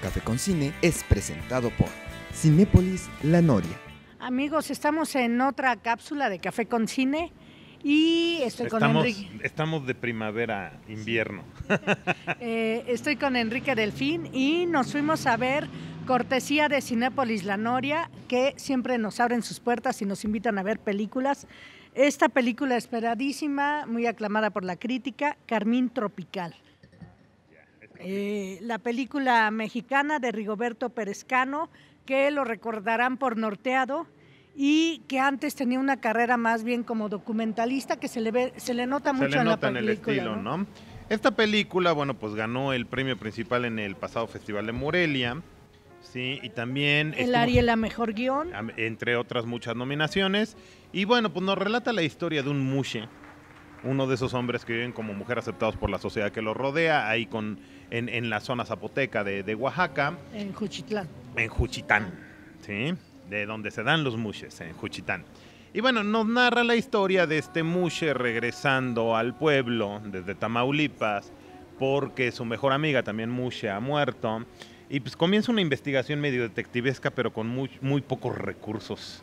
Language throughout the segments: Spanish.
Café con Cine es presentado por Cinépolis La Noria. Amigos, estamos en otra cápsula de Café con Cine y estoy con estamos, Enrique. Estamos de primavera, invierno. Eh, estoy con Enrique Delfín y nos fuimos a ver cortesía de Cinépolis La Noria, que siempre nos abren sus puertas y nos invitan a ver películas. Esta película esperadísima, muy aclamada por la crítica, Carmín Tropical. Eh, la película mexicana de Rigoberto Perezcano, que lo recordarán por Norteado y que antes tenía una carrera más bien como documentalista que se le ve, se le nota mucho se le nota en el estilo, ¿no? Esta película, bueno, pues ganó el premio principal en el pasado Festival de Morelia. Sí, y también... El Ariel la Mejor Guión. Entre otras muchas nominaciones. Y bueno, pues nos relata la historia de un mushe, uno de esos hombres que viven como mujer aceptados por la sociedad que los rodea, ahí con, en, la zona zapoteca de, Oaxaca. En Juchitlán. En Juchitán, ¿sí? De donde se dan los mushes, en Juchitán. Y bueno, nos narra la historia de este mushe regresando al pueblo desde Tamaulipas, porque su mejor amiga, también mushe, ha muerto. Y pues comienza una investigación medio detectivesca, pero con muy, pocos recursos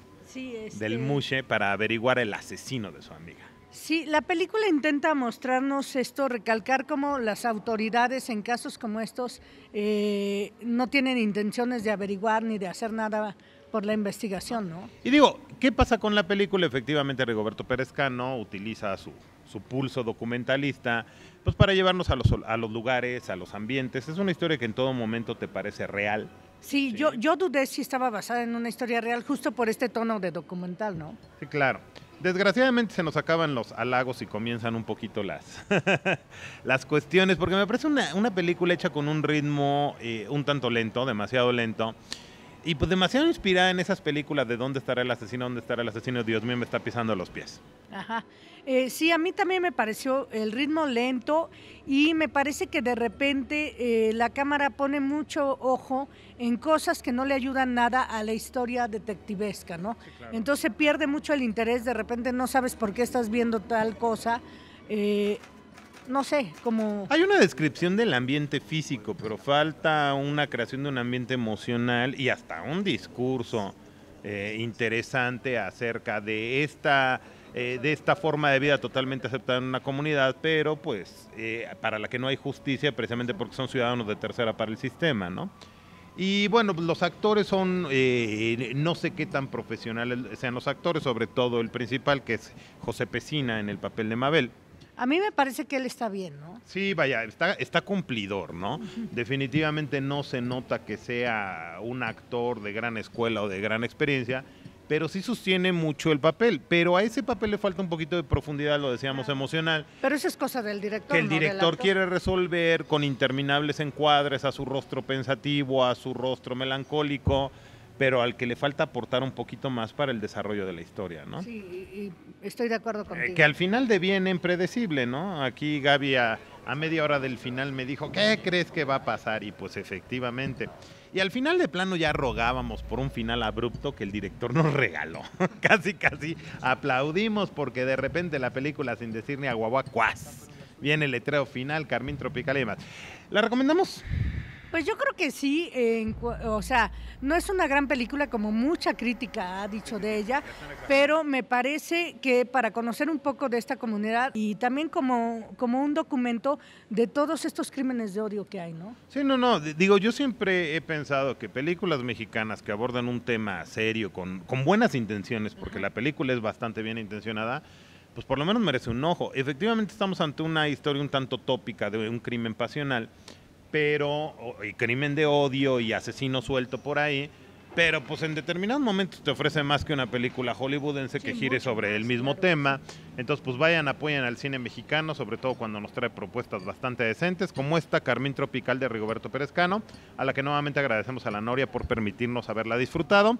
del mushe para averiguar el asesino de su amiga. Sí, la película intenta mostrarnos esto, recalcar cómo las autoridades en casos como estos eh, no tienen intenciones de averiguar ni de hacer nada por la investigación, ¿no? Y digo, ¿qué pasa con la película? Efectivamente, Rigoberto Pérez Cano utiliza su, su pulso documentalista pues para llevarnos a los, a los lugares, a los ambientes. Es una historia que en todo momento te parece real. Sí, sí, Yo, yo dudé si estaba basada en una historia real, justo por este tono de documental, ¿no? Sí, claro. Desgraciadamente se nos acaban los halagos y comienzan un poquito las, las cuestiones, porque me parece una, película hecha con un ritmo eh, un tanto lento, demasiado lento, y pues demasiado inspirada en esas películas de dónde estará el asesino, dónde estará el asesino, Dios mío, me está pisando los pies. Ajá. Eh, sí, a mí también me pareció el ritmo lento y me parece que de repente eh, la cámara pone mucho ojo en cosas que no le ayudan nada a la historia detectivesca, ¿no? Entonces pierde mucho el interés, de repente no sabes por qué estás viendo tal cosa. Eh, no sé, como... Hay una descripción del ambiente físico, pero falta una creación de un ambiente emocional y hasta un discurso eh, interesante acerca de esta, eh, de esta forma de vida totalmente aceptada en una comunidad, pero pues eh, para la que no hay justicia precisamente porque son ciudadanos de tercera para el sistema, ¿no? Y bueno, pues, los actores son, no sé qué tan profesionales sean los actores, sobre todo el principal, que es José Pesina en el papel de Mabel. A mí me parece que él está bien, ¿no? Sí, vaya, está, está cumplidor, ¿no? Definitivamente no se nota que sea un actor de gran escuela o de gran experiencia, pero sí sostiene mucho el papel. Pero a ese papel le falta un poquito de profundidad, lo decíamos, emocional. Pero eso es cosa del director. Que el director quiere resolver con interminables encuadres a su rostro pensativo, a su rostro melancólico pero al que le falta aportar un poquito más para el desarrollo de la historia, ¿no? Sí, y estoy de acuerdo eh, con que al final de bien impredecible, ¿no? Aquí Gaby a, media hora del final me dijo, ¿qué crees que va a pasar? Y pues efectivamente. Y al final de plano ya rogábamos por un final abrupto que el director nos regaló. casi, casi aplaudimos porque de repente la película sin decir ni cuás. Viene el letreo final, Carmín Tropical y demás. ¿La recomendamos? Pues yo creo que sí, o sea, no es una gran película como mucha crítica ha dicho de ella, pero me parece que para conocer un poco de esta comunidad y también como, como un documento de todos estos crímenes de odio que hay, ¿no? Sí, no, no, digo, yo siempre he pensado que películas mexicanas que abordan un tema serio, con, con buenas intenciones, porque la película es bastante bien intencionada, pues por lo menos merece un ojo. Efectivamente estamos ante una historia un tanto tópica de un crimen pasional, pero, y crimen de odio y asesino suelto por ahí, pero pues en determinados momentos te ofrece más que una película hollywoodense que gire sobre el mismo tema. Entonces pues vayan, apoyen al cine mexicano, sobre todo cuando nos trae propuestas bastante decentes, como esta Carmín Tropical de Rigoberto perezcano a la que nuevamente agradecemos a la Noria por permitirnos haberla disfrutado.